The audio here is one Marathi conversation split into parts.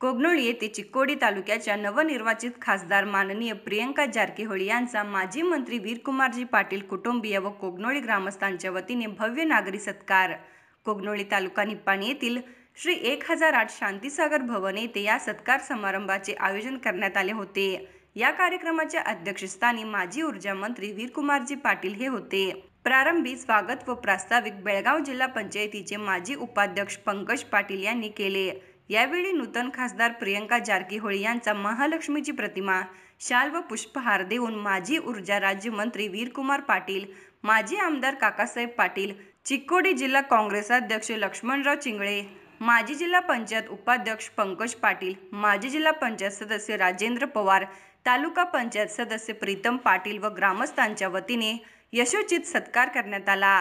कोगनोळी येथे चिक्कोडी तालुक्याच्या नवनिर्वाचित खासदार माननीय प्रियंका जारकीहोळी यांचा माजी मंत्री वीरकुमारजी पाटील कुटुंबीय व कोगनोळी ग्रामस्थांच्या वतीने भव्य नागरी सत्कार कोगनोळी तालुका निप्पाणी येथील श्री एक हजार आठ शांतीसागर भवन येथे या सत्कार समारंभाचे आयोजन करण्यात आले होते या कार्यक्रमाच्या अध्यक्षस्थानी माजी ऊर्जा मंत्री वीरकुमारजी पाटील हे होते प्रारंभी स्वागत व प्रास्ताविक बेळगाव जिल्हा पंचायतीचे माजी उपाध्यक्ष पंकज पाटील यांनी केले यावेळी नूतन खासदार प्रियंका जारकीहोळी यांचा महालक्ष्मीची प्रतिमा शाल व पुष्पहार देऊन माजी ऊर्जा राज्यमंत्री वीरकुमार पाटील माजी आमदार काकासाहेब पाटील चिक्कोडी जिल्हा काँग्रेस अध्यक्ष लक्ष्मणराव चिंगळे माजी जिल्हा पंचायत उपाध्यक्ष पंकज पाटील माजी जिल्हा पंचायत सदस्य राजेंद्र पवार तालुका पंचायत सदस्य प्रीतम पाटील व ग्रामस्थांच्या वतीने यशोचित सत्कार करण्यात आला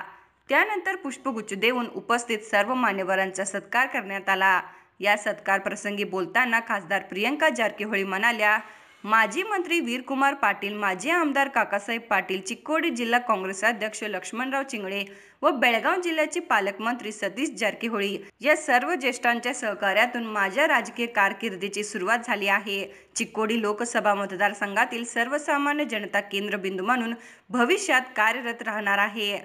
त्यानंतर पुष्पगुच्छ देऊन उपस्थित सर्व मान्यवरांचा सत्कार करण्यात आला या सत्कार प्रसंगी बोलताना खासदार प्रियंका जारकीहोळी म्हणाल्या माजी मंत्री वीरकुमार पाटील माजी आमदार काकासाहेब पाटील चिक्कोडी जिल्हा काँग्रेस अध्यक्ष लक्ष्मणराव चिंगळे व बेळगाव जिल्ह्याचे पालकमंत्री सतीश जारकीहोळी या सर्व ज्येष्ठांच्या सहकार्यातून माझ्या राजकीय कारकिर्दीची सुरुवात झाली आहे चिक्कोडी लोकसभा मतदारसंघातील सर्वसामान्य जनता केंद्रबिंदू म्हणून भविष्यात कार्यरत राहणार आहे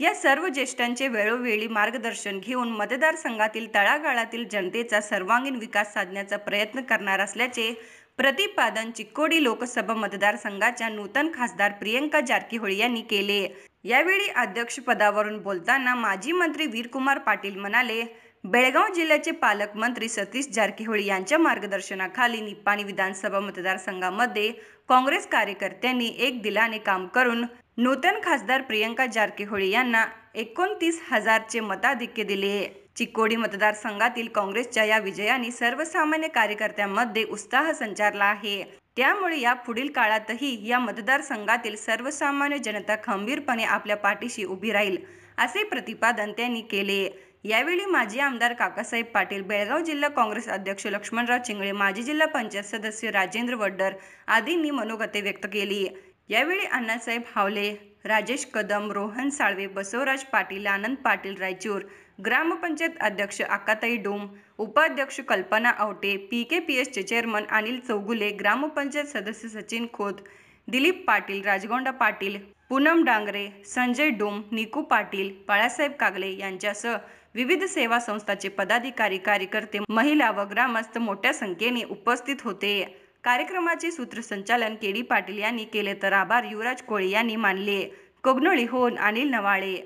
या सर्व ज्येष्ठांचे वेळोवेळी मार्गदर्शन घेऊन मतदारसंघातील तळागाळातील जनतेचा सर्वांगीण विकास साधण्याचा प्रयत्न करणार असल्याचे प्रतिपादन चिक्कोडी लोकसभा मतदारसंघाच्या नूतन खासदार प्रियंका जारकीहोळी यांनी केले यावेळी अध्यक्ष पदावरून बोलताना माजी मंत्री वीरकुमार पाटील म्हणाले बेळगाव जिल्ह्याचे पालकमंत्री सतीश जारकीहोळी यांच्या मार्गदर्शनाखाली निपाणी विधानसभा मतदारसंघामध्ये काँग्रेस कार्यकर्त्यांनी एक दिलाने काम करून नूतन खासदार प्रियंका जारकेहोळी यांना एकोणतीस हजारचे मताधिक्य दिले चिकोडी मतदारसंघातील काँग्रेसच्या या विजयाने सर्वसामान्य कार्यकर्त्यांमध्ये उत्साह संचारला आहे त्यामुळे या पुढील काळातही या मतदारसंघातील सर्वसामान्य जनता खंबीरपणे आपल्या पाठीशी उभी राहील असे प्रतिपादन त्यांनी केले यावेळी माजी आमदार काकासाहेब पाटील बेळगाव जिल्हा काँग्रेस अध्यक्ष लक्ष्मणराव चिंगळे माजी जिल्हा पंचायत सदस्य राजेंद्र वड्डर आदींनी मनोगते व्यक्त केली यावेळी अण्णासाहेब हावले राजेश कदम रोहन साळवे बसवराज पाटील आनंद पाटील रायचूर ग्रामपंचायत अध्यक्ष आकाताई डोम उपाध्यक्ष Kalpana Awate P K P एसचे चेअरमन अनिल चौगुले ग्रामपंचायत सदस्य सचिन खोत दिलीप पाटील राजगोंडा पाटील पूनम डांगरे संजय डोम निकू पाटील बाळासाहेब कागले यांच्यासह विविध सेवा संस्थाचे पदाधिकारी कार्यकर्ते महिला व ग्रामस्थ मोठ्या संख्येने उपस्थित होते कार्यक्रमाचे सूत्रसंचालन के डी पाटील यांनी केले तर आभार युवराज कोळी यांनी मानले कोगनोळीहून अनिल नवाळे